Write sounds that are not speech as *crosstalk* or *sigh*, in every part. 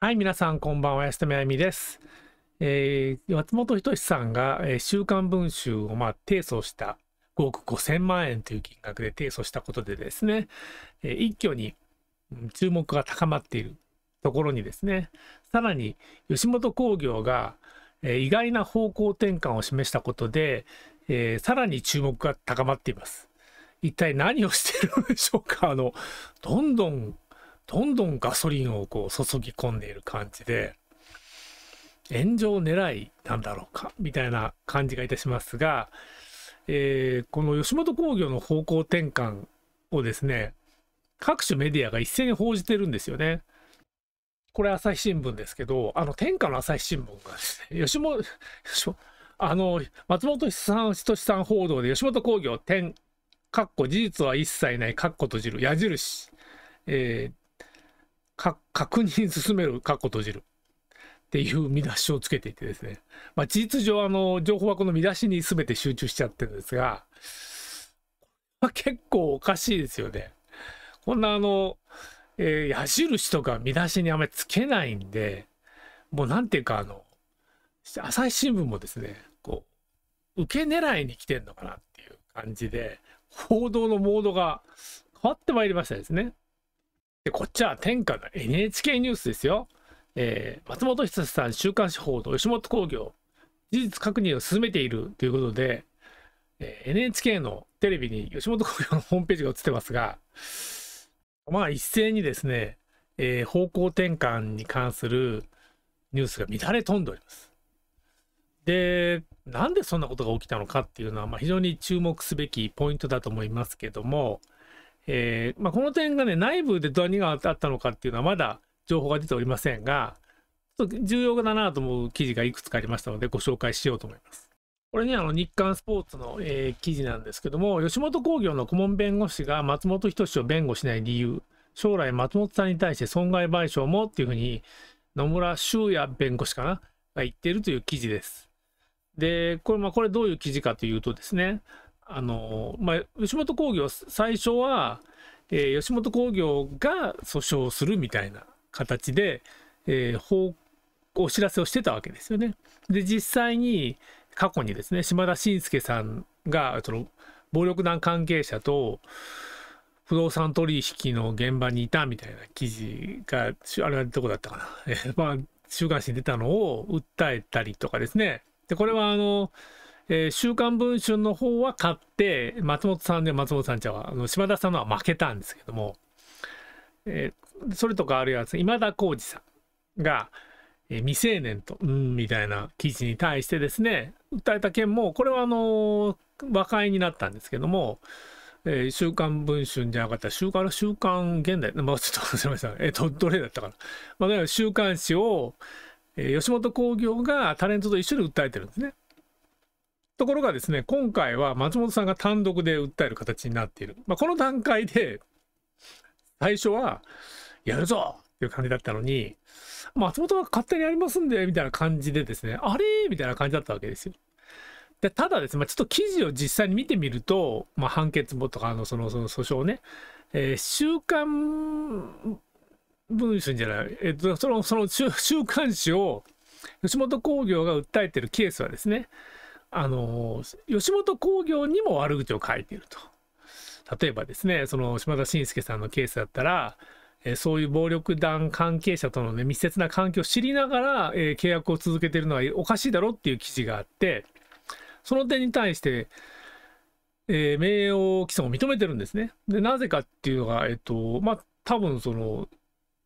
はい、皆さん、こんばんは。安田めあみです。えー、松本人志さんが、えー、週刊文集を、まあ、提訴した5億5000万円という金額で提訴したことでですね、えー、一挙に注目が高まっているところにですね、さらに吉本興業が、えー、意外な方向転換を示したことで、えー、さらに注目が高まっています。一体何をしているんでしょうかあの、どんどんどんどんガソリンをこう注ぎ込んでいる感じで、炎上狙いなんだろうか、みたいな感じがいたしますが、えー、この吉本興業の方向転換をですね、各種メディアが一斉に報じてるんですよね。これ朝日新聞ですけど、あの天下の朝日新聞がですね、吉本、*laughs* あの松本さん、仁さん報道で吉本興業天かっこ事実は一切ない、かっこ閉じる、矢印、えー、か *laughs* 確認進める、かっこ閉じる。っていう見出しをつけていてですね。まあ、事実上、あの、情報はこの見出しに全て集中しちゃってるんですが、まあ、結構おかしいですよね。こんなあの、えー、矢印とか見出しにあんまりつけないんで、もうなんていうかあの、朝日新聞もですね、こう、受け狙いに来てんのかなっていう感じで、報道のモードが変わってまいりましたですね。でこっちは天下の NHK ニュースですよ。えー、松本久志さん、週刊誌報道、吉本興業、事実確認を進めているということで、えー、NHK のテレビに吉本興業のホームページが映ってますが、まあ一斉にですね、えー、方向転換に関するニュースが乱れ飛んでおります。で、なんでそんなことが起きたのかっていうのは、まあ、非常に注目すべきポイントだと思いますけども、えー、まあ、この点がね、内部で何があったのかっていうのはまだ情報が出ておりませんが、ちょっと重要だなと思う記事がいくつかありましたので、ご紹介しようと思います。これね、あの日刊スポーツの、えー、記事なんですけども、吉本興業の顧問弁護士が松本人志を弁護しない理由、将来松本さんに対して損害賠償もっていうふうに、野村修也弁護士かなが言ってるという記事です。で、これ、まあ、これどういう記事かというとですね、あの、まあ、吉本興業、最初は、えー、吉本興業が訴訟するみたいな形で、えー、報お知らせをしてたわけですよね。で、実際に過去にですね、島田紳介さんが、その、暴力団関係者と不動産取引の現場にいたみたいな記事が、あれはどこだったかな。え *laughs* まあ、週刊誌に出たのを訴えたりとかですね。で、これはあの、えー、週刊文春の方は勝って、松本さんね、松本さんちゃは、あの島田さんのは負けたんですけども、えー、それとかあるいは今田耕司さんが、えー、未成年と、うん、みたいな記事に対してですね、訴えた件も、これはあの和解になったんですけども、えー、週刊文春じゃなかった、週刊、週刊現代、まあ、ちょっと忘れました、えどれだったかな。まあ、週刊誌を、えー、吉本興業がタレントと一緒に訴えてるんですね。ところがですね、今回は松本さんが単独で訴える形になっている。まあ、この段階で、最初は、やるぞっていう感じだったのに、松本が勝手にやりますんで、みたいな感じでですね、あれみたいな感じだったわけですよ。でただですね、まあ、ちょっと記事を実際に見てみると、まあ、判決簿とかのそのその訴訟ね、えー、週刊文春じゃない、えっ、と、その、その週刊誌を吉本興業が訴えてるケースはですね、あの吉本興業にも悪口を書いていると。例えばですねその島田紳介さんのケースだったら、えそういう暴力団関係者との、ね、密接な関係を知りながら、えー、契約を続けてるのはおかしいだろうっていう記事があってその点に対して、えー、名誉毀損を認めてるんですね。でなぜかっていうのが、えっ、とまあ、多分その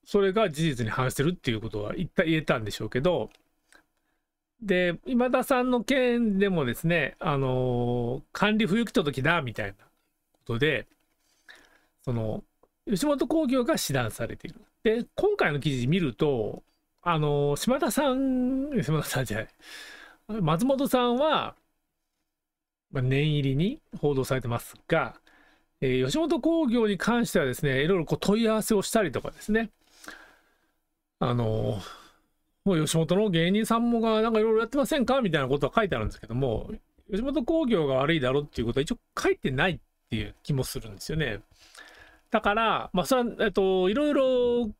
それが事実に反してるっていうことは言った言えたんでしょうけどで、今田さんの件でもですね、あの管理不行き届だ、みたいなことで、その、吉本興業が指南されている。で、今回の記事見ると、あの島田さん、島田さんじゃない、松本さんは、まあ、念入りに報道されてますが、えー、吉本興業に関してはですね、いろいろこう問い合わせをしたりとかですね、あのーもう吉本の芸人さんもがなんかいろいろやってませんかみたいなことは書いてあるんですけども、吉本興業が悪いだろっていうことは一応書いてないっていう気もするんですよね。だから、まあ、それは、えっと、いろいろ突っ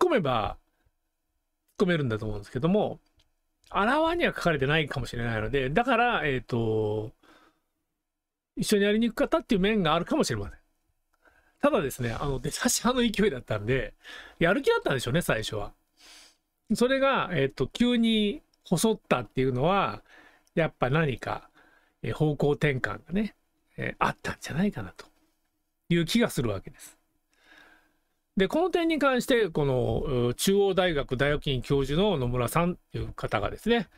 込めば突っ込めるんだと思うんですけども、あらわには書かれてないかもしれないので、だから、えっと、一緒にやりにくかったっていう面があるかもしれません。ただですね、あの、出差し派の勢いだったんで、やる気だったんでしょうね、最初は。それが、えっと、急に細ったっていうのは、やっぱ何か、え方向転換がね、えあったんじゃないかなという気がするわけです。で、この点に関して、この中央大学大学院教授の野村さんという方がですね、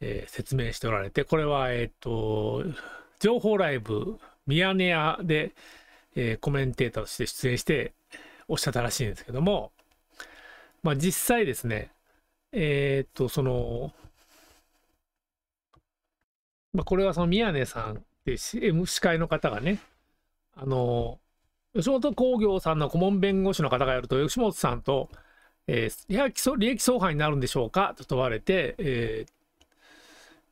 えー、説明しておられて、これは、えっ、と、情報ライブミヤネ屋で、えー、コメンテーターとして出演しておっしゃったらしいんですけども、まあ、実際ですね、えー、っと、その、まあ、これはその宮根さんって司会の方がね、あの、吉本興業さんの顧問弁護士の方がやると、吉本さんと、えー、利益相反になるんでしょうかと問われて、え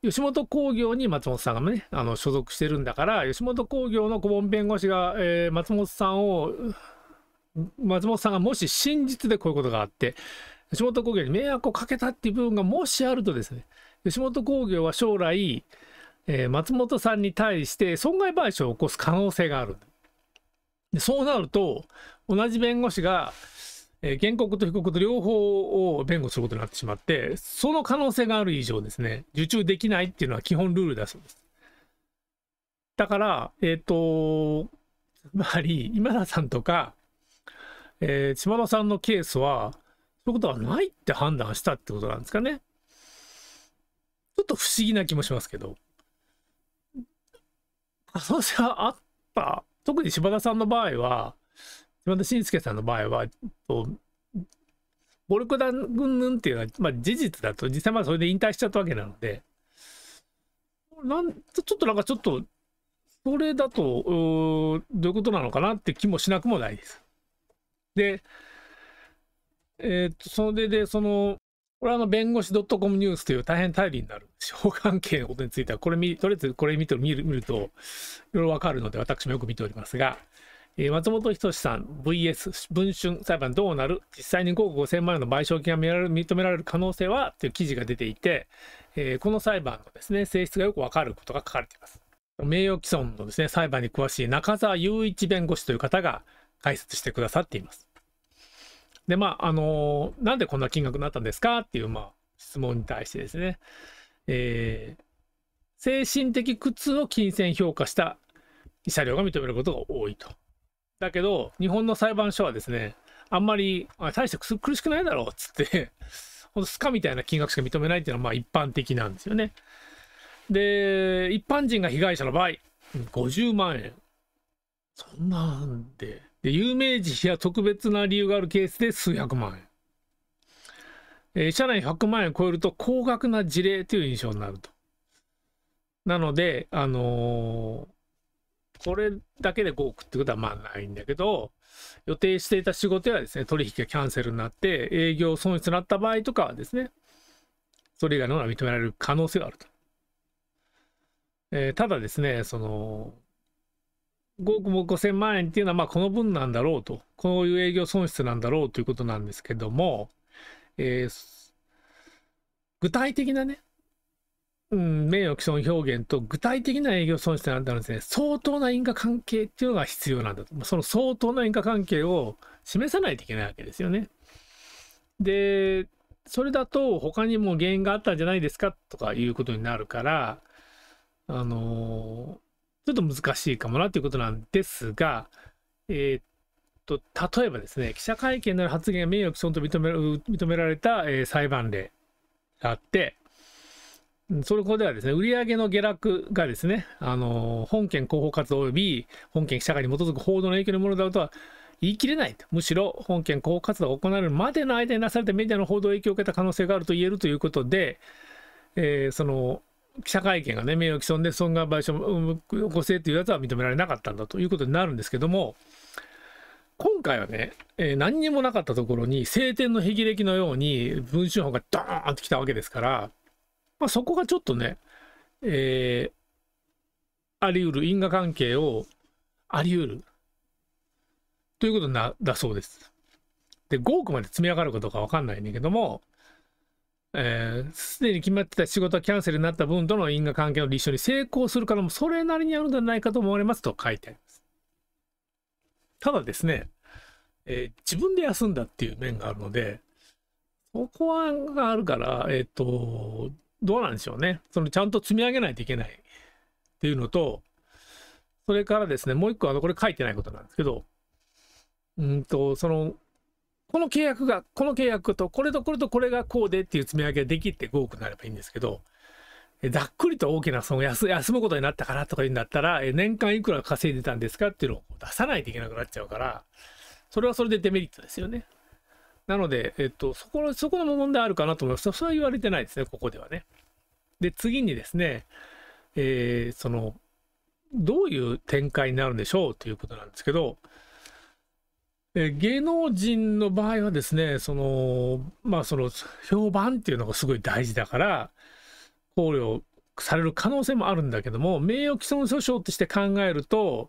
ー、吉本興業に松本さんがね、あの所属してるんだから、吉本興業の顧問弁護士が、えー、松本さんを、松本さんがもし真実でこういうことがあって、吉本興業に迷惑をかけたっていう部分がもしあるとですね、吉本興業は将来、えー、松本さんに対して損害賠償を起こす可能性がある。でそうなると、同じ弁護士が、えー、原告と被告と両方を弁護することになってしまって、その可能性がある以上ですね、受注できないっていうのは基本ルールだそうです。だから、えっ、ー、と、つまり、今田さんとか、えー、島田さんのケースは、そういうことはないって判断したってことなんですかね。ちょっと不思議な気もしますけど。可能性はあった。特に柴田さんの場合は、島田晋介さんの場合は、と暴力団云々っていうのは、まあ、事実だと、実際まだそれで引退しちゃったわけなので、なんちょっとなんかちょっと、それだと、どういうことなのかなって気もしなくもないです。で、えー、っと、それで、その、これはあの、弁護士 .com ニュースという大変頼りになる司法関係のことについては、これ見、とりあえずこれ見て見る見ると、いろいろわかるので、私もよく見ておりますが、えー、松本人志さん VS 文春裁判どうなる実際に5億5000万円の賠償金が認められる可能性はという記事が出ていて、えー、この裁判のですね性質がよくわかることが書かれています名誉毀損のですね裁判に詳しい中澤雄一弁護士という方が解説してくださっていますで、まあ、あのー、なんでこんな金額になったんですかっていう、まあ、質問に対してですね、えー、精神的苦痛を金銭評価した慰謝料が認めることが多いと。だけど、日本の裁判所はですね、あんまり、あ大して苦しくないだろうっつって *laughs* ほんとスカみたいな金額しか認めないっていうのは、まあ一般的なんですよね。で、一般人が被害者の場合、50万円。そんなんで、で有名人や特別な理由があるケースで数百万円、えー、社内100万円を超えると高額な事例という印象になるとなのであのー、これだけで5億ってことはまあないんだけど予定していた仕事やですね取引がキャンセルになって営業損失になった場合とかはですねそれ以外のものは認められる可能性があると。えー、ただですね、その、5億5000万円っていうのは、まあ、この分なんだろうと、こういう営業損失なんだろうということなんですけども、えー、具体的なね、うん、名誉毀損表現と具体的な営業損失なんだろうですね、相当な因果関係っていうのが必要なんだと。その相当な因果関係を示さないといけないわけですよね。で、それだと他にも原因があったんじゃないですかとかいうことになるから、あのーちょっと難しいかもなということなんですが、えー、っと、例えばですね、記者会見での発言が名誉毀損と認め認められた、えー、裁判例があって、そこではですね、売上の下落がですね、あのー、本件広報活動及び本件記者会に基づく報道の影響のものであるとは言い切れないと。むしろ本件広報活動が行われるまでの間になされてメディアの報道影響を受けた可能性があると言えるということで、えー、その、記者会見がね、名誉毀損で損害賠償を起こせというやつは認められなかったんだということになるんですけども、今回はね、えー、何にもなかったところに、晴天の霹靂のように、文春砲がドーンってきたわけですから、まあ、そこがちょっとね、えー、あり得る因果関係を、あり得るということなだそうです。で、5億まで積み上がることか分かんないんだけども、す、えー、で、に決まってた仕事がキャンセルになった分との因果関係の立証に成功するからもそれなりにあるんじゃないかと思われますと書いてあります。ただですね、えー、自分で休んだっていう面があるので、そこはがあるから、えっ、ー、と、どうなんでしょうね。そのちゃんと積み上げないといけないっていうのと、それからですね、もう一個、あの、これ書いてないことなんですけど、うんと、その、この契約が、この契約と、これとこれとこれがこうでっていう積み上げができて5億になればいいんですけど、ざっくりと大きな損を休むことになったからとかいうんだったら、年間いくら稼いでたんですかっていうのを出さないといけなくなっちゃうから、それはそれでデメリットですよね。なので、えっと、そこの、そこの問題あるかなと思います。それは言われてないですね、ここではね。で、次にですね、えー、その、どういう展開になるんでしょうということなんですけど、え芸能人の場合はですね、その、まあ、その、評判っていうのがすごい大事だから、考慮される可能性もあるんだけども、名誉毀損訴訟として考えると、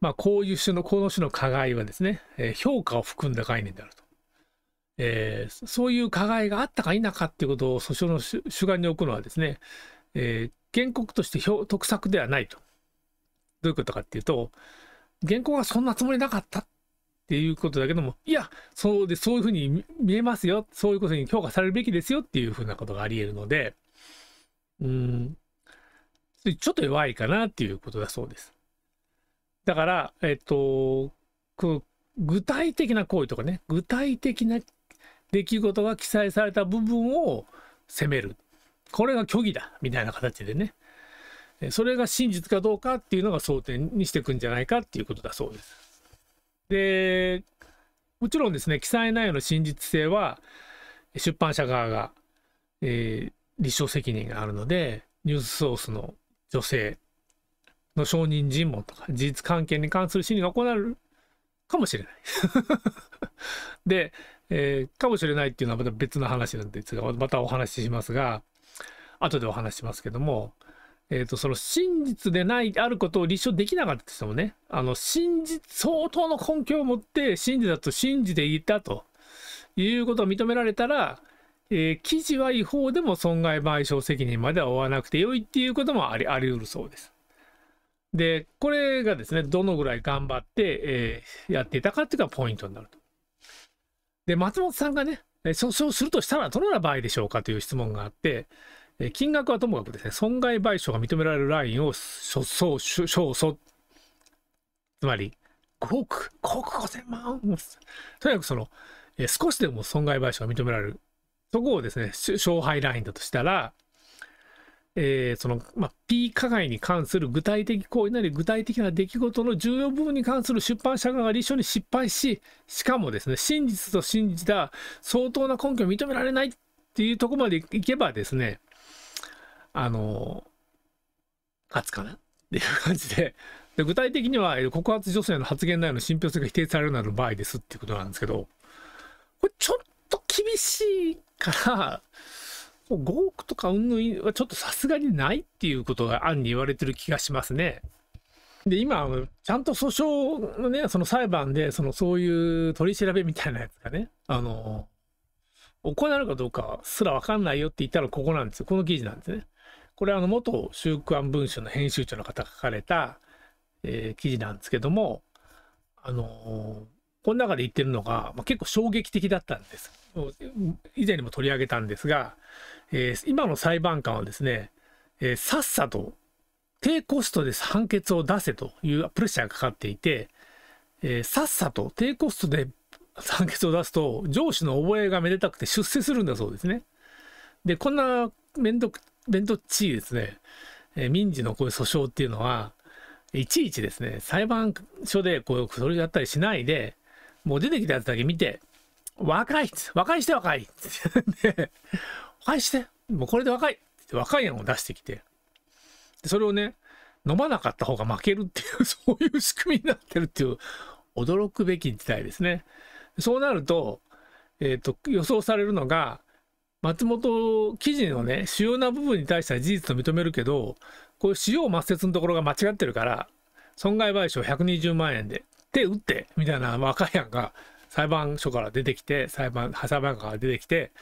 まあ、こういう種の、この種の加害はですね、え評価を含んだ概念であると。えー、そういう加害があったか否かっていうことを訴訟の主眼に置くのはですね、えー、原告として得策ではないと。どういうことかっていうと、原告はそんなつもりなかったっっていうことだけども、いや、そうで、そういうふうに見えますよ。そういうことに評価されるべきですよっていうふうなことがあり得るので、うん、ちょっと弱いかなっていうことだそうです。だから、えっと、具体的な行為とかね、具体的な出来事が記載された部分を責める。これが虚偽だ、みたいな形でね。それが真実かどうかっていうのが争点にしていくんじゃないかっていうことだそうです。で、もちろんですね、記載内容の真実性は、出版社側が、えー、立証責任があるので、ニュースソースの女性の証人尋問とか、事実関係に関する審理が行われるかもしれない *laughs* で、えー、かもしれないっていうのはまた別の話なんですが、またお話ししますが、後でお話しますけども、えー、と、その真実でない、あることを立証できなかったとしてもね、あの、真実、相当の根拠を持って、真実だと信じていたということを認められたら、えー、記事は違法でも損害賠償責任までは負わなくてよいっていうこともありあり得るそうです。で、これがですね、どのぐらい頑張って、えー、やっていたかっていうのがポイントになると。で、松本さんがね、訴訟するとしたらどのような場合でしょうかという質問があって、え金額はともかくですね、損害賠償が認められるラインを所総勝訴、つまり5億、5億5000万とにかくその、え少しでも損害賠償が認められる、そこをですね、勝敗ラインだとしたら、えー、その、まあ、P 加害に関する具体的行為なり具体的な出来事の重要部分に関する出版社側が立証に失敗し、しかもですね、真実と信じた相当な根拠を認められないっていうとこまでいけばですね、あの、勝つかなっていう感じで、で具体的には告発女性の発言内容の信憑性が否定されるなどの場合ですっていうことなんですけど、これちょっと厳しいから、5億とかうんぬんはちょっとさすがにないっていうことが案に言われてる気がしますね。で、今、ちゃんと訴訟のね、その裁判で、そのそういう取り調べみたいなやつがね、あの、行われるかどうかすらわかんないよって言ったらここなんですよ。この記事なんですね。これはあの元「週刊文春」の編集長の方が書かれた、えー、記事なんですけども、あのー、この中で言ってるのが、まあ、結構衝撃的だったんです。以前にも取り上げたんですが、えー、今の裁判官はですね、えー、さっさと低コストで判決を出せというプレッシャーがかかっていて、えー、さっさと低コストで判決を出すと上司の覚えがめでたくて出世するんだそうですね。でこんな面倒く弁当地位ですね、えー、民事のこういう訴訟っていうのは、いちいちですね、裁判所でこうそれやったりしないで、もう出てきたやつだけ見て、若い若いして和って若いしてもうこれでって若い案を出してきて、それをね、飲まなかった方が負けるっていう、*laughs* そういう仕組みになってるっていう、驚くべき事態ですね。そうなると、えっ、ー、と、予想されるのが、松本記事のね、主要な部分に対しては事実と認めるけど、こう、使用抹殺のところが間違ってるから、損害賠償120万円で、手打って、みたいな若い案が裁判所から出てきて、裁判、裁判官が出てきて、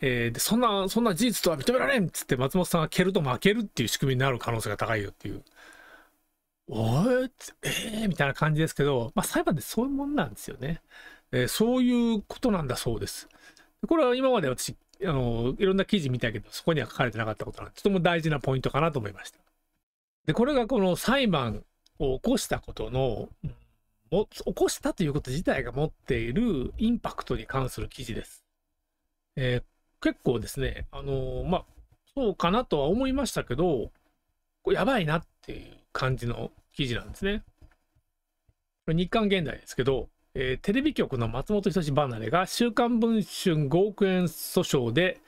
えー、そんな、そんな事実とは認められんっつって松本さんが蹴ると負けるっていう仕組みになる可能性が高いよっていう。おええー、みたいな感じですけど、まあ、裁判ってそういうもんなんですよね。えー、そういうことなんだそうです。これは今まで私あの、いろんな記事見たけど、そこには書かれてなかったことなんで、とても大事なポイントかなと思いました。で、これがこの裁判を起こしたことの、起こしたということ自体が持っているインパクトに関する記事です。えー、結構ですね、あのー、まあ、そうかなとは思いましたけど、これやばいなっていう感じの記事なんですね。これ日刊現代ですけど、えー、テレビ局の松本人志離れが「週刊文春」5億円訴訟で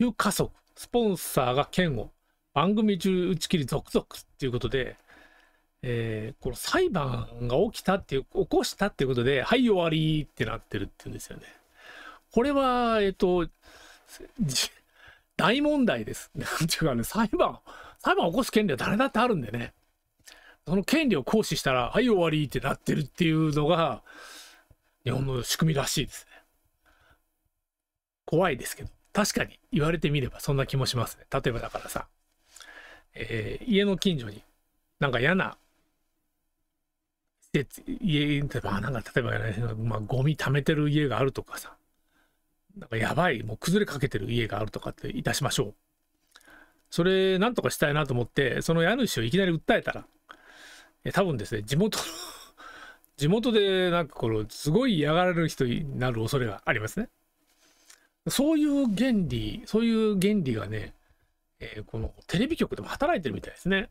急加速スポンサーが嫌悪番組中打ち切り続々っていうことで、えー、この裁判が起きたっていう起こしたっていうことで「はい終わり」ってなってるっていうんですよね。これはえっ、ー、と大問題です。なていうかね裁判裁判を起こす権利は誰だってあるんでね。その権利を行使したら、はい、終わりってなってるっていうのが、日本の仕組みらしいですね。怖いですけど、確かに言われてみればそんな気もしますね。例えばだからさ、えー、家の近所になんか嫌な施設、家、まばなんか例えば、ね、まあ、ゴミ溜めてる家があるとかさ、なんかやばい、もう崩れかけてる家があるとかっていたしましょう。それ、なんとかしたいなと思って、その家主をいきなり訴えたら、え多分ですね、地元の *laughs* 地元でなんかこの、すごい嫌がられる人になる恐れがありますね。そういう原理、そういう原理がね、えー、このテレビ局でも働いてるみたいですね。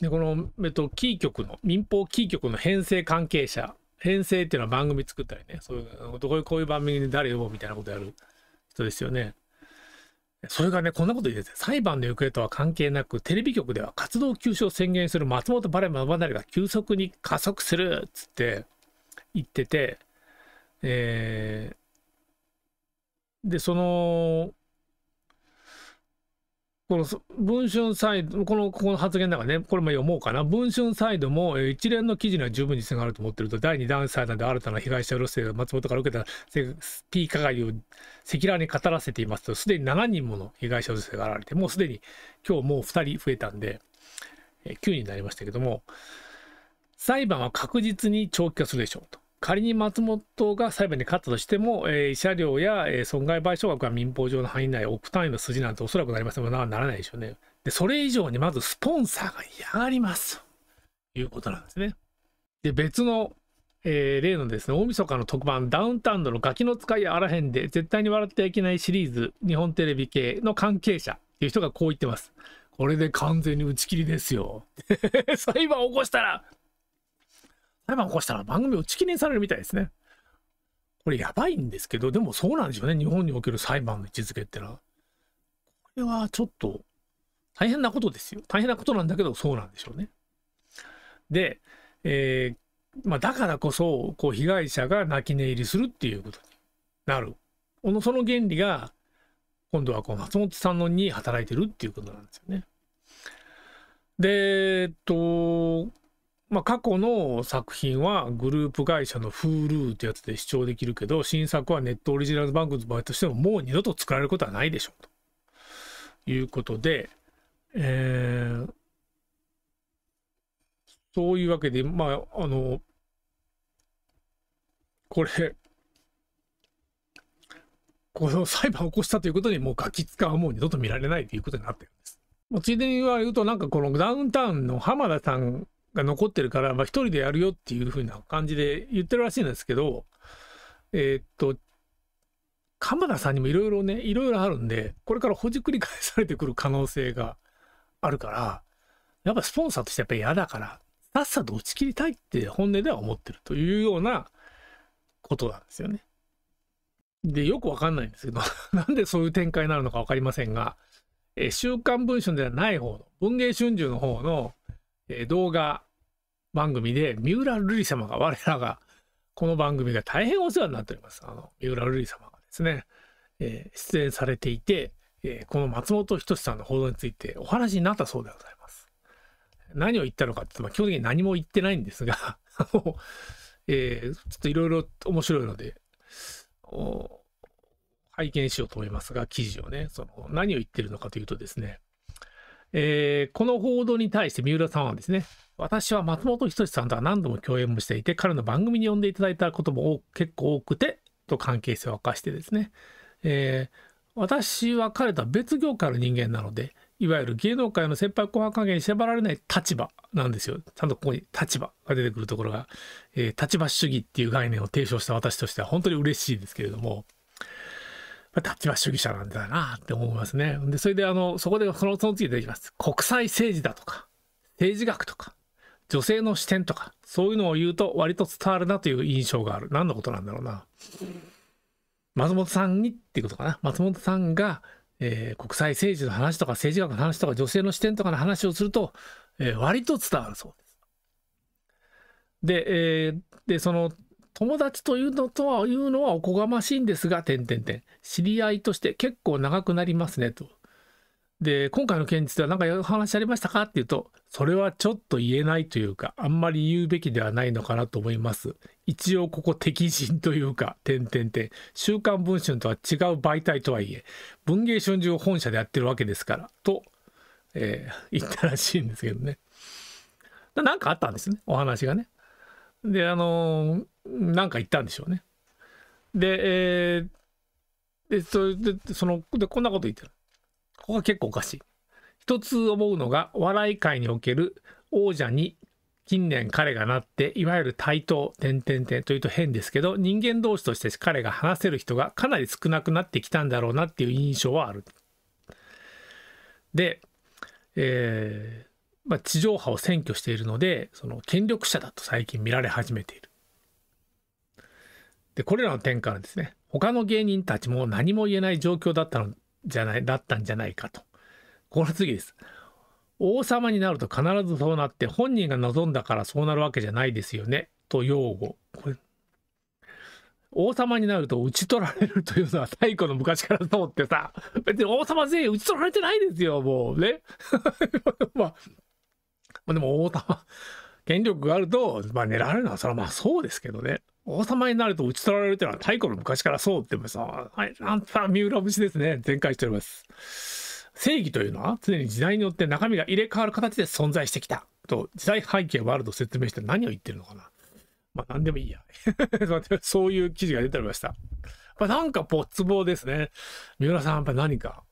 で、この、えっと、キー局の、民放キー局の編成関係者、編成っていうのは番組作ったりね、そういう、どここういう番組で誰呼ぼうみたいなことやる人ですよね。それがね、こんなこと言ってて、裁判の行方とは関係なく、テレビ局では活動休止を宣言する松本バレマ離れが急速に加速するっつって言ってて、えー、で、その、この文春サイド、このこの発言だからね、これも読もうかな、文春サイドも一連の記事には十分に差があると思ってると、第2弾裁判で新たな被害者路線が松本から受けた P 加害を赤裸々に語らせていますと、すでに7人もの被害者路線が現れて、もうすでに今日もう2人増えたんで、9人になりましたけども、裁判は確実に長期化するでしょうと。仮に松本が裁判に勝ったとしても、えー、慰謝料や、えー、損害賠償額は民法上の範囲内、億単位の筋なんておそらくなりませんなならないでしょうね。で、それ以上にまずスポンサーが嫌がりますということなんですね。で、別の、えー、例のですね、大晦日の特番、ダウンタウンのガキの使いあらへんで、絶対に笑ってはいけないシリーズ、日本テレビ系の関係者っていう人がこう言ってます。これで完全に打ち切りですよ。*laughs* 裁判起こしたら裁判起こしたら番組打ち切りにされるみたいですね。これやばいんですけど、でもそうなんでしょうね。日本における裁判の位置づけってのは。これはちょっと大変なことですよ。大変なことなんだけど、そうなんでしょうね。で、えー、まあ、だからこそ、こう、被害者が泣き寝入りするっていうことになる。このその原理が、今度はこう松本さんのに働いてるっていうことなんですよね。で、えっと、まあ、過去の作品はグループ会社の Hulu ってやつで視聴できるけど、新作はネットオリジナル番組としてももう二度と作られることはないでしょう。ということで、えー、そういうわけで、まあ、あの、これ、この裁判を起こしたということに、もうガキ使はもう二度と見られないということになってるんです。ついでに言われると、なんかこのダウンタウンの浜田さんが残ってるから、まあ、1人でやるよっていう風な感じで言ってるらしいんですけど、えー、っと、鎌田さんにもいろいろね、いろいろあるんで、これからほじくり返されてくる可能性があるから、やっぱスポンサーとしてやっぱり嫌だから、さっさと打ち切りたいって本音では思ってるというようなことなんですよね。で、よくわかんないんですけど、*laughs* なんでそういう展開になるのか分かりませんが、え週刊文春ではない方の、文藝春秋の方の、え動画番組で三浦瑠麗様が我らがこの番組が大変お世話になっておりますあの三浦瑠麗様がですね、えー、出演されていて、えー、この松本人志さんの報道についてお話になったそうでございます何を言ったのかって、まあ、基本的に何も言ってないんですが *laughs* あの、えー、ちょっといろいろ面白いので拝見しようと思いますが記事をねその何を言ってるのかというとですねえー、この報道に対して三浦さんはですね、私は松本人志さんとは何度も共演もしていて、彼の番組に呼んでいただいたことも結構多くて、と関係性を明かしてですね、えー、私は彼とは別業界の人間なので、いわゆる芸能界の先輩後輩関係に縛られない立場なんですよ。ちゃんとここに立場が出てくるところが、えー、立場主義っていう概念を提唱した私としては本当に嬉しいですけれども、まあ、立場主義者なんだなって思いますね。で、それであの、そこでそのその次出てきます。国際政治だとか、政治学とか、女性の視点とか、そういうのを言うと割と伝わるなという印象がある。何のことなんだろうな。松本さんにっていうことかな。松本さんが、えー、国際政治の話とか政治学の話とか女性の視点とかの話をすると、えー、割と伝わるそうです。で、えー、でその友達というのとはいうのはおこがましいんですが、点点点。知り合いとして結構長くなりますねと。で、今回の件については何かお話ありましたかっていうと、それはちょっと言えないというか、あんまり言うべきではないのかなと思います。一応ここ敵人というか、点点点。週刊文春とは違う媒体とはいえ、文芸春秋本社でやってるわけですから、と、えー、言ったらしいんですけどね。なんかあったんですね、お話がね。であのなんか言ったんでしょうねで、えー、でそれでそのでこんなこと言ってるここが結構おかしい一つ思うのが笑い界における王者に近年彼がなっていわゆる対等点点点というと変ですけど人間同士として彼が話せる人がかなり少なくなってきたんだろうなっていう印象はある。で、えー、まあ、地上波を占拠しているのでその権力者だと最近見られ始めている。でこれらの点からですね他の芸人たちも何も言えない状況だったのじゃないだったんじゃないかと。この次です。王様になると必ずそうなって本人が望んだからそうなるわけじゃないですよねと擁護。王様になると討ち取られるというのは太古の昔からそうってさ別に王様全員討ち取られてないですよもうね *laughs* まあまあでも王様、権力があると、まあ狙われるのは、それはまあそうですけどね。王様になると打ち取られるというのは太古の昔からそうって言さ、はい、あんた三浦節ですね。全開しております。正義というのは常に時代によって中身が入れ替わる形で存在してきた。と、時代背景ワールド説明して何を言ってるのかな。まあ何でもいいや。*laughs* そういう記事が出ておりました。まあ、なんかぽつぼですね。三浦さん、やっぱ何か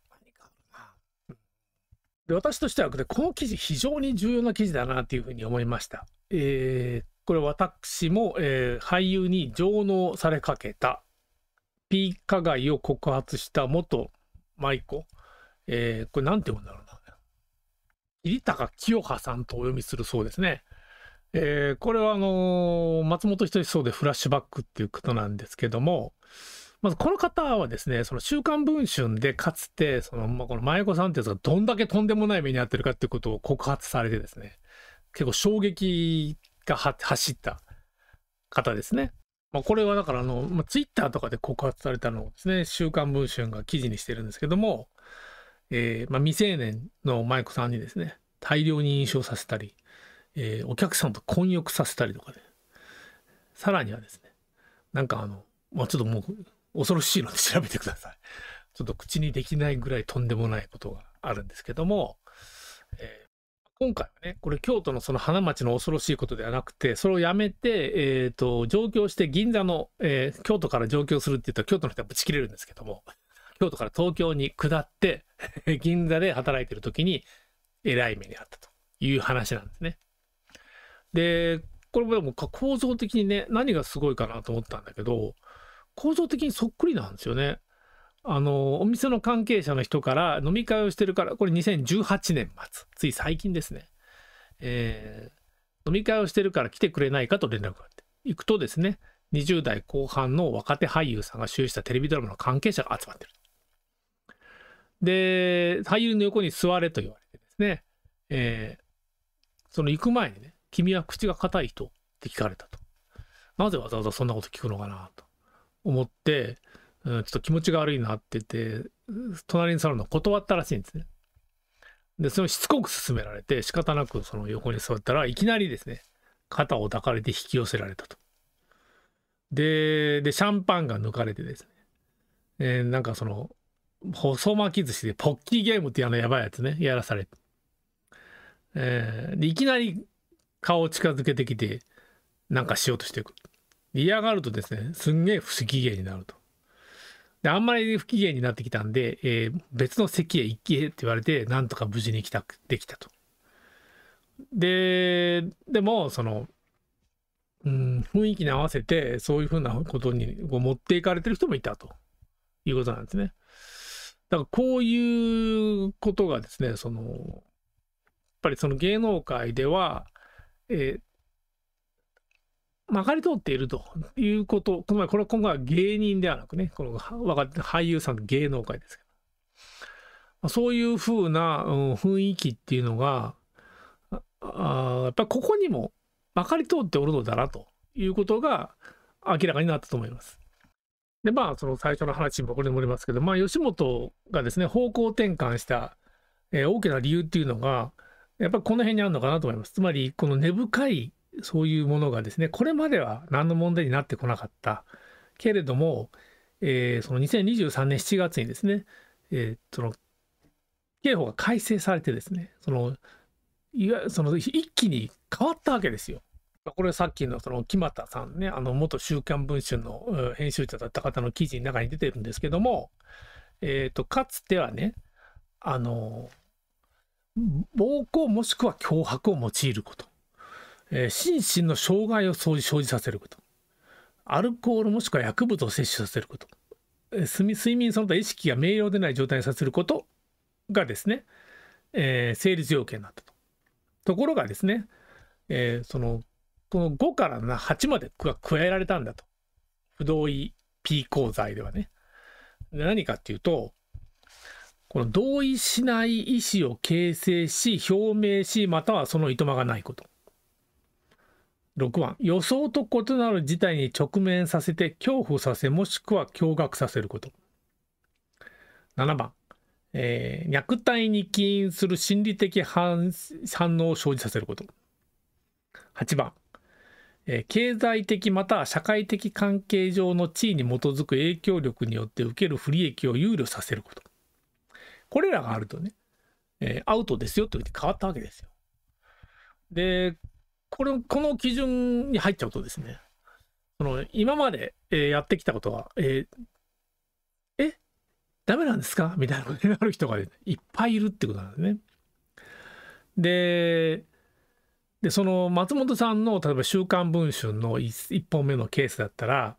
で私としては、ね、この記事非常に重要な記事だなというふうに思いました。えー、これ私も、えー、俳優に上納されかけたピー加害を告発した元舞子、えー、これ何て読むんだろうな入高清葉さんとお読みするそうですね。えー、これはあのー、松本人志そうでフラッシュバックっていうことなんですけども、まずこの方はですね、その週刊文春でかつて、その、まあ、この舞子さんってやつがどんだけとんでもない目に遭ってるかっていうことを告発されてですね、結構衝撃が走った方ですね。まあ、これはだからあの、まあ、ツイッターとかで告発されたのをですね、週刊文春が記事にしてるんですけども、えー、まあ、未成年の舞子さんにですね、大量に飲酒をさせたり、えー、お客さんと混浴させたりとかで、さらにはですね、なんかあの、まあ、ちょっともう恐ろしいので調べてください。*laughs* ちょっと口にできないぐらいとんでもないことがあるんですけども、えー、今回はね、これ京都のその花街の恐ろしいことではなくて、それをやめて、えっ、ー、と、上京して銀座の、えー、京都から上京するって言ったら京都の人はぶち切れるんですけども、京都から東京に下って、*laughs* 銀座で働いてる時に、えらい目にあったという話なんですね。で、これもでも構造的にね、何がすごいかなと思ったんだけど、構造的にそっくりなんですよね。あの、お店の関係者の人から飲み会をしてるから、これ2018年末、つい最近ですね。えー、飲み会をしてるから来てくれないかと連絡があって、行くとですね、20代後半の若手俳優さんが主演したテレビドラマの関係者が集まってる。で、俳優の横に座れと言われてですね、えー、その行く前にね、君は口が硬い人って聞かれたと。なぜわざわざそんなこと聞くのかなと。思って、うん、ちょっと気持ちが悪いなって言って、隣に座るの断ったらしいんですね。で、それをしつこく勧められて、仕方なくその横に座ったらいきなりですね、肩を抱かれて引き寄せられたと。で、で、シャンパンが抜かれてですね、えー、なんかその、細巻き寿司でポッキーゲームっていうあのやばいやつね、やらされて。えー、でいきなり顔を近づけてきて、なんかしようとしていく。嫌がるとですね、すんげえ不議芸になると。で、あんまり不機嫌になってきたんで、えー、別の席へ行けって言われて、なんとか無事に帰宅できたと。で、でも、その、うん、雰囲気に合わせて、そういうふうなことに持っていかれてる人もいたということなんですね。だからこういうことがですね、その、やっぱりその芸能界では、えー、曲がり通っているということ、この前、これは今回は芸人ではなくね、この若手俳優さんの芸能界ですけど、そういうふうな、うん、雰囲気っていうのが、あやっぱりここにもまかり通っておるのだなということが明らかになったと思います。で、まあ、その最初の話にこれに戻りますけど、まあ、吉本がですね、方向転換した、えー、大きな理由っていうのが、やっぱりこの辺にあるのかなと思います。つまり、この根深いそういうものがですねこれまでは何の問題になってこなかったけれども、えー、その2023年7月にですね、えー、その刑法が改正されてですねそのいわその一気に変わったわけですよ。これさっきのその木俣さんね、あの元週刊文春の編集者だった方の記事の中に出てるんですけども、えーとかつてはね、あの暴行もしくは脅迫を用いること。えー、心身の障害を生じさせることアルコールもしくは薬物を摂取させること、えー、睡眠その他意識が明瞭でない状態にさせることがですね、えー、成立要件になったとところがですね、えー、そのこの5から8までが加えられたんだと不同意 P 鋼材ではねで何かっていうとこの同意しない意思を形成し表明しまたはそのいとまがないこと6番予想と異なる事態に直面させて恐怖させもしくは驚愕させること7番、えー、虐待に起因する心理的反応を生じさせること8番、えー、経済的または社会的関係上の地位に基づく影響力によって受ける不利益を憂慮させることこれらがあるとね、えー、アウトですよと言って変わったわけですよでこれこの基準に入っちゃうとですね、その今まで、えやってきたことは、えー、えダメなんですかみたいなことになる人が、ね、いっぱいいるってことなんですね。で、でその松本さんの例えば「週刊文春」の 1, 1本目のケースだったら、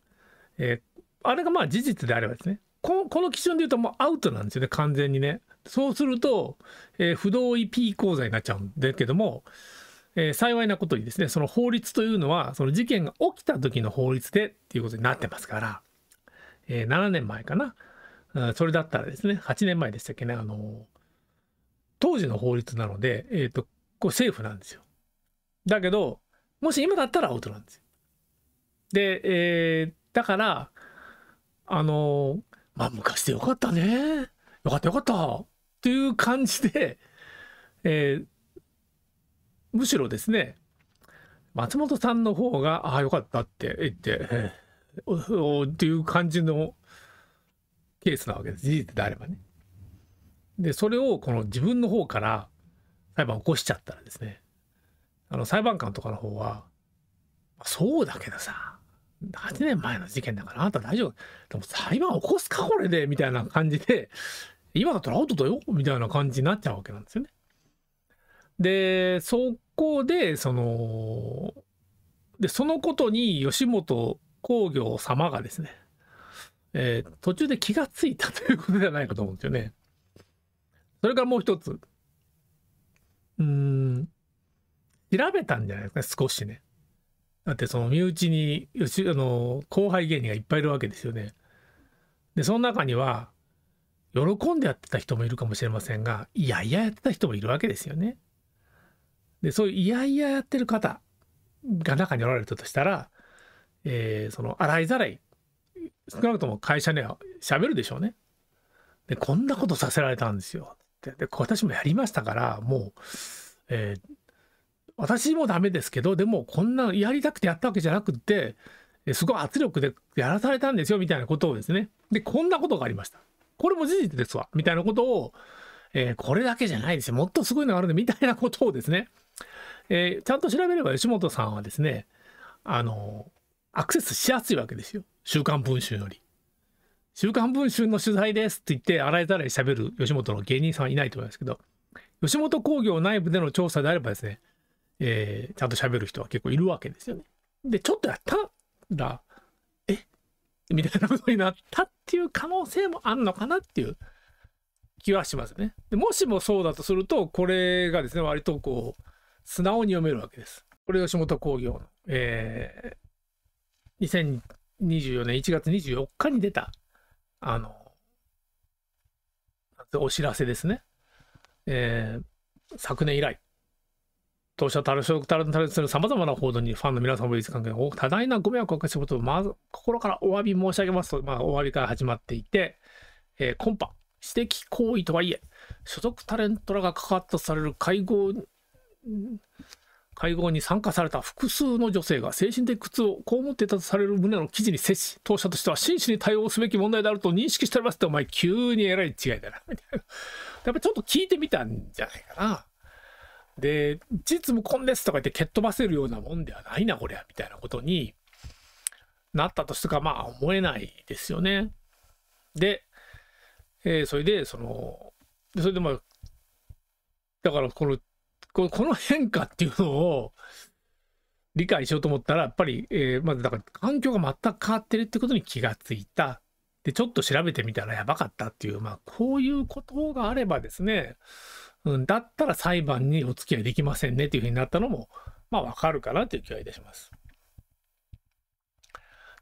えー、あれがまあ事実であればですねこの基準で言うともうアウトなんですよね完全にね。そうすると、えー、不同意 P 口座になっちゃうんだけどもえー、幸いなことにですね、その法律というのは、その事件が起きた時の法律でっていうことになってますから、えー、7年前かな、うん、それだったらですね、8年前でしたっけね、あの、当時の法律なので、えっ、ー、と、これ政府なんですよ。だけど、もし今だったらアウトなんですよ。で、えー、だから、あの、まあ、昔でよかったね。よかったよかった。という感じで、えー、むしろですね松本さんの方が「ああよかった」って言って、っていう感じのケースなわけです事実であればね。でそれをこの自分の方から裁判起こしちゃったらですねあの裁判官とかの方は「そうだけどさ8年前の事件だからあんた大丈夫でも裁判起こすかこれで」みたいな感じで「今だったらアウトだよ」みたいな感じになっちゃうわけなんですよね。でそこでそのでそのことに吉本興業様がですね、えー、途中で気がついたということじゃないかと思うんですよね。それからもう一つうん調べたんじゃないですか少しね。だってその身内に吉あの後輩芸人がいっぱいいるわけですよね。でその中には喜んでやってた人もいるかもしれませんがいやいややってた人もいるわけですよね。でそういういやいややってる方が中におられたとしたら、えー、その洗いざらい少なくとも会社には喋るでしょうね。でこんなことさせられたんですよってで私もやりましたからもう、えー、私もダメですけどでもこんなやりたくてやったわけじゃなくってすごい圧力でやらされたんですよみたいなことをですねでこんなことがありましたこれも事実ですわみたいなことを、えー、これだけじゃないですよもっとすごいのがあるんでみたいなことをですねえー、ちゃんと調べれば吉本さんはですね、あの、アクセスしやすいわけですよ。週刊文春より。週刊文春の取材ですって言って、洗いざらいべる吉本の芸人さんはいないと思いますけど、吉本興業内部での調査であればですね、えー、ちゃんとしゃべる人は結構いるわけですよね。で、ちょっとやったら、えみたいなことになったっていう可能性もあんのかなっていう気はしますね。でもしもそうだとすると、これがですね、割とこう、素直に読めるわけです。これ吉本興業の、えー、2024年1月24日に出た、あの、お知らせですね。えー、昨年以来、当社たる所得たるたるするさまざまな報道にファンの皆様い立関係が多大なご迷惑をおかけしたことを、まず心からお詫び申し上げますと、まあ、お詫びから始まっていて、えー、ンパ、私的行為とはいえ、所属タレントらが関わったとされる会合会合に参加された複数の女性が精神的苦痛を被っていたとされる旨の記事に接し、当社としては真摯に対応すべき問題であると認識しておりますって、お前急にえらい違いだな、みたいな。やっぱちょっと聞いてみたんじゃないかな。で、事実無根ですとか言って蹴っ飛ばせるようなもんではないな、こりゃ、みたいなことになったとしか、まあ思えないですよね。で、えー、それで、その、それでまあ、だからこのこの *laughs* この変化っていうのを理解しようと思ったら、やっぱり、えー、まずだから環境が全く変わってるってことに気がついた。で、ちょっと調べてみたらやばかったっていう、まあ、こういうことがあればですね、うん、だったら裁判にお付き合いできませんねっていうふうになったのも、まあ、わかるかなという気がいたします。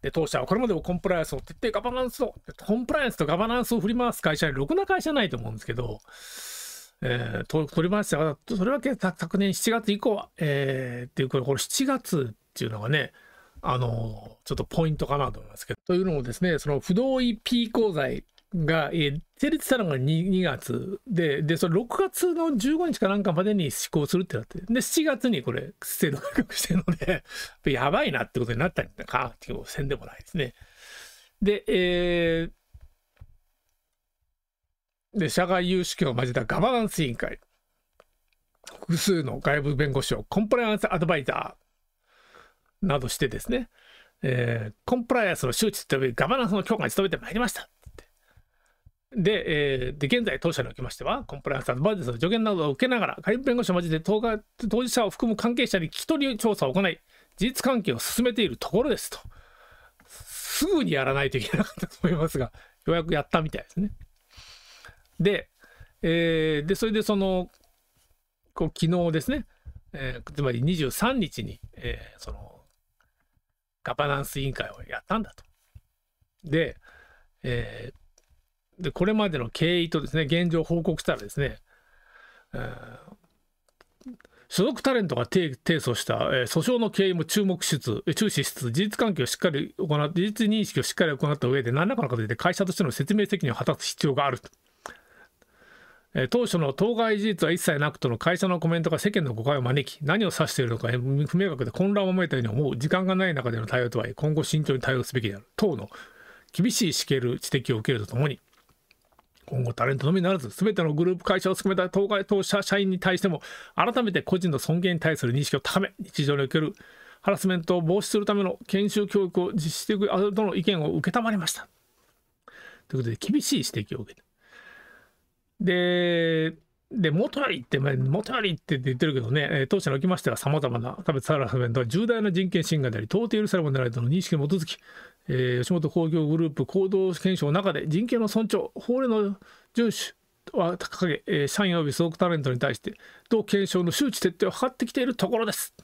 で、当社はこれまでもコンプライアンスを徹底ガバナンスを、コンプライアンスとガバナンスを振り回す会社はろくな会社ないと思うんですけど、えー、と取りましてそれは昨年7月以降、えー、っていうこれこれ7月っていうのがねあのちょっとポイントかなと思いますけどというのもですねその不同意 P 公材が、えー、成立したのが 2, 2月ででそれ6月の15日かなんかまでに施行するってなってで7月にこれ制度改革してるのでやばいなってことになったんかっていう宣伝もないですね。で、えーで、社外有識を交えたガバナンス委員会、複数の外部弁護士をコンプライアンスアドバイザーなどしてですね、えー、コンプライアンスの周知というガバナンスの強化に努めてまいりました。で、えー、で現在、当社におきましては、コンプライアンスアドバイザーの助言などを受けながら、外部弁護士を交えて当当事者を含む関係者に聞き取り調査を行い、事実関係を進めているところですと。すぐにやらないといけなかったと思いますが、ようやくやったみたいですね。で、えー、で、それでその、こう昨日ですね、えー、つまり23日に、えー、その、ガバナンス委員会をやったんだと。で、えー、でこれまでの経緯とですね、現状報告したらですね、えー、所属タレントが提訴した、えー、訴訟の経緯も注目しつつ、注視しつつ、事実関係をしっかり行って、事実認識をしっかり行った上で、何らかの形で会社としての説明責任を果たす必要があると。当初の当該事実は一切なくとの会社のコメントが世間の誤解を招き、何を指しているのか不明確で混乱を招いたように思う、時間がない中での対応とはいえ、今後慎重に対応すべきである、等の厳しいしける指摘を受けるとともに、今後タレントのみならず、全てのグループ会社を含めた当該当社社員に対しても、改めて個人の尊厳に対する認識を高め、日常におけるハラスメントを防止するための研修教育を実施していくあとの意見を承りました。ということで、厳しい指摘を受けた。で、で、元ありって、元ありって言ってるけどね、当社におきましては様々な差別サラスメントは重大な人権侵害であり、到底許されもならないとの認識に基づき、えー、吉本興業グループ行動検証の中で人権の尊重、法令の遵守はかげ、社員及び所属タレントに対して、同検証の周知徹底を図ってきているところです。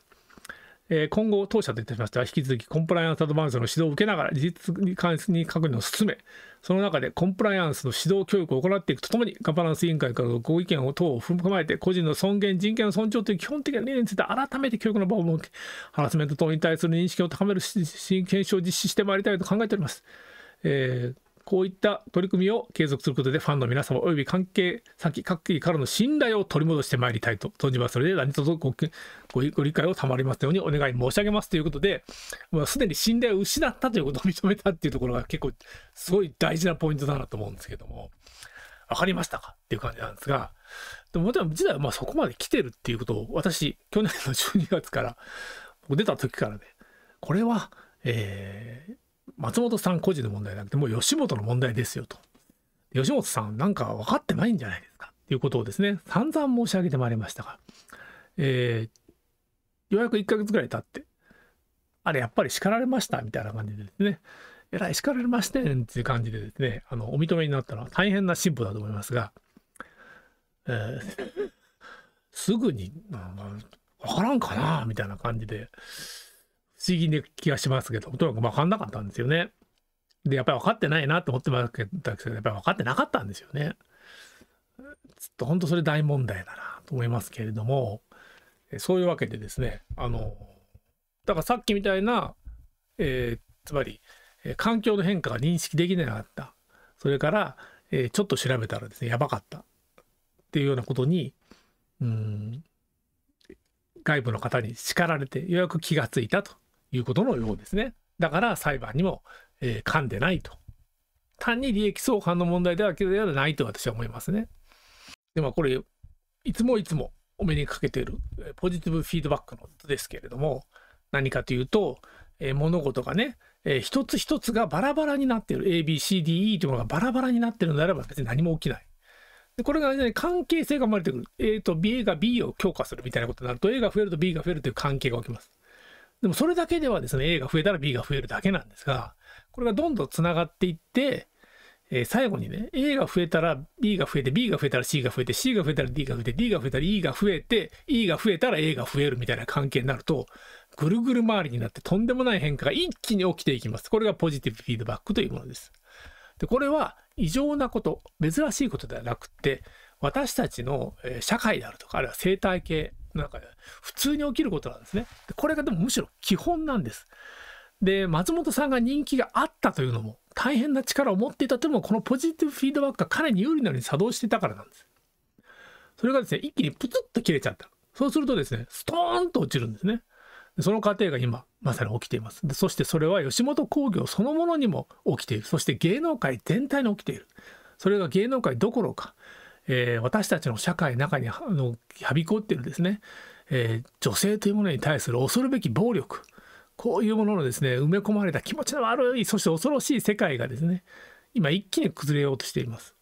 え今後、当社といたしましては、引き続きコンプライアンスアドバンスの指導を受けながら、事実に関する確認を進め、その中でコンプライアンスの指導教育を行っていくとともに、ガバナンス委員会からのご意見を等を踏まえて、個人の尊厳、人権の尊重という基本的な理念について改めて教育の場を設け、ハラスメント等に対する認識を高める検証を実施してまいりたいと考えております。えーこういった取り組みを継続することでファンの皆様および関係先各国からの信頼を取り戻してまいりたいと存じますそれで何卒ごご理解を賜りますようにお願い申し上げますということで、も *laughs* うすでに信頼を失ったということを認めたっていうところが結構すごい大事なポイントだなと思うんですけども分かりましたかっていう感じなんですがでももちろん時代はまあそこまで来てるっていうことを私去年の12 *laughs* 月から出た時からねこれはえー、松本さん個人の問題じゃなくてもう吉本の問題ですよと吉本さんなんか分かってないんじゃないですかっていうことをですね散々申し上げてまいりましたが、えー、ようやく1ヶ月ぐらい経ってあれやっぱり叱られましたみたいな感じでですねえらい叱られましてんっていう感じでですねあのお認めになったのは大変な進歩だと思いますが、えー、すぐに分からんかなみたいな感じで思議な気がしますけど、とにかく分かんなかったんですよね。で、やっぱり分かってないなと思ってましたけど、やっぱり分かってなかったんですよね。ちょっと本当それ大問題だなと思いますけれども、そういうわけでですね、あの、だからさっきみたいな、えー、つまり、環境の変化が認識できなかった。それから、えー、ちょっと調べたらですね、やばかった。っていうようなことに、うん、外部の方に叱られて、ようやく気がついたということのようですね。だから裁判にも、えー、噛んでないと。単に利益相関の問題ではないと私は思いますね。でもこれいつもいつもお目にかけているポジティブフィードバックの図ですけれども何かというと、えー、物事がね、えー、一つ一つがバラバラになっている ABCDE というものがバラバラになっているのであれば別に何も起きない。でこれが、ね、関係性が生まれてくる。A と B A が B を強化するみたいなことになると A が増えると B が増えるという関係が起きます。でもそれだけではですね、A が増えたら B が増えるだけなんですが、これがどんどんつながっていって、えー、最後にね、A が増えたら B が増えて、B が増えたら C が増えて、C が増えたら D が増えて、D が増えたら E が増えて、E が増えたら A が増えるみたいな関係になると、ぐるぐる回りになってとんでもない変化が一気に起きていきます。これがポジティブフィードバックというものです。で、これは異常なこと、珍しいことではなくて、私たちの社会であるとか、あるいは生態系、なんか、普通に起きることなんですね。これがでもむしろ基本なんです。で、松本さんが人気があったというのも、大変な力を持っていたというのも、このポジティブフィードバックが彼に有利なのに作動していたからなんです。それがですね、一気にプツッと切れちゃった。そうするとですね、ストーンと落ちるんですね。その過程が今、まさに起きています。でそしてそれは吉本興業そのものにも起きている。そして芸能界全体に起きている。それが芸能界どころか、えー、私たちの社会の中にあのはびこっているですね、えー、女性というものに対する恐るべき暴力こういうもののですね埋め込まれた気持ちの悪いそして恐ろしい世界がですね今一気に崩れようとしています。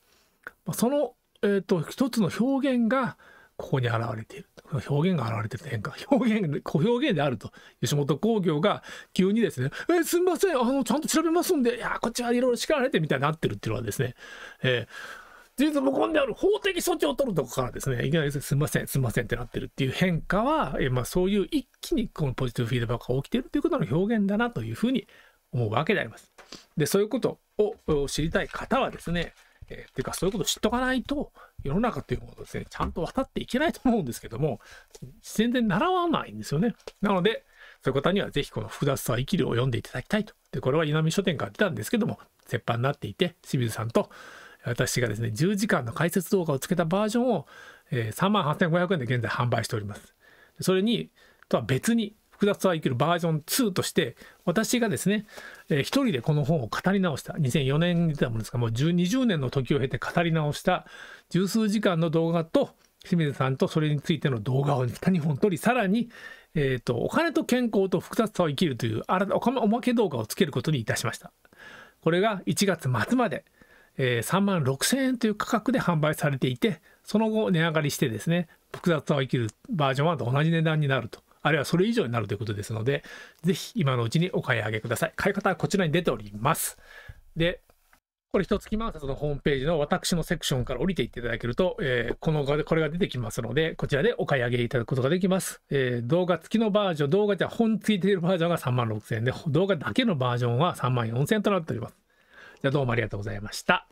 その、えーと、一つの表現がここに現れている表現が現れてる変化表現小表現であると吉本興業が急にですね「えすみませんあのちゃんと調べますんでいやこっちはいろいろ叱られて」みたいになってるっていうのはですね、えー事実無根である法的措置を取るとこからですね、いきなりすみません、すみませんってなってるっていう変化は、えまあ、そういう一気にこのポジティブフィードバックが起きてるということの表現だなというふうに思うわけであります。で、そういうことを知りたい方はですね、えー、っていうかそういうことを知っとかないと世の中というものをですね、ちゃんと渡っていけないと思うんですけども、全然習わないんですよね。なので、そういう方にはぜひこの複雑さは生きるを読んでいただきたいと。で、これは稲見書店から出たんですけども、絶版になっていて、清水さんと私がですね、10時間の解説動画をつけたバージョンを、えー、38,500円で現在販売しております。それに、とは別に、複雑さは生きるバージョン2として、私がですね、えー、一人でこの本を語り直した、2004年に出たものですが、もう20年の時を経て語り直した、十数時間の動画と、清水さんとそれについての動画を2本撮り、さらに、えーと、とお金と健康と複雑さを生きるという新たおまけ動画をつけることにいたしました。これが1月末までえー、3万6000円という価格で販売されていてその後値上がりしてですね複雑さを生きるバージョン1と同じ値段になるとあるいはそれ以上になるということですのでぜひ今のうちにお買い上げください買い方はこちらに出ておりますでこれ一ま万冊のホームページの私のセクションから降りていっていただけると、えー、このこれが出てきますので、こちらでお買い上げいただくことができます。えー、動画付きのバージョン、動画じゃ本付いているバージョンが3万6000円で、動画だけのバージョンは3万4000円となっております。どうもありがとうございました。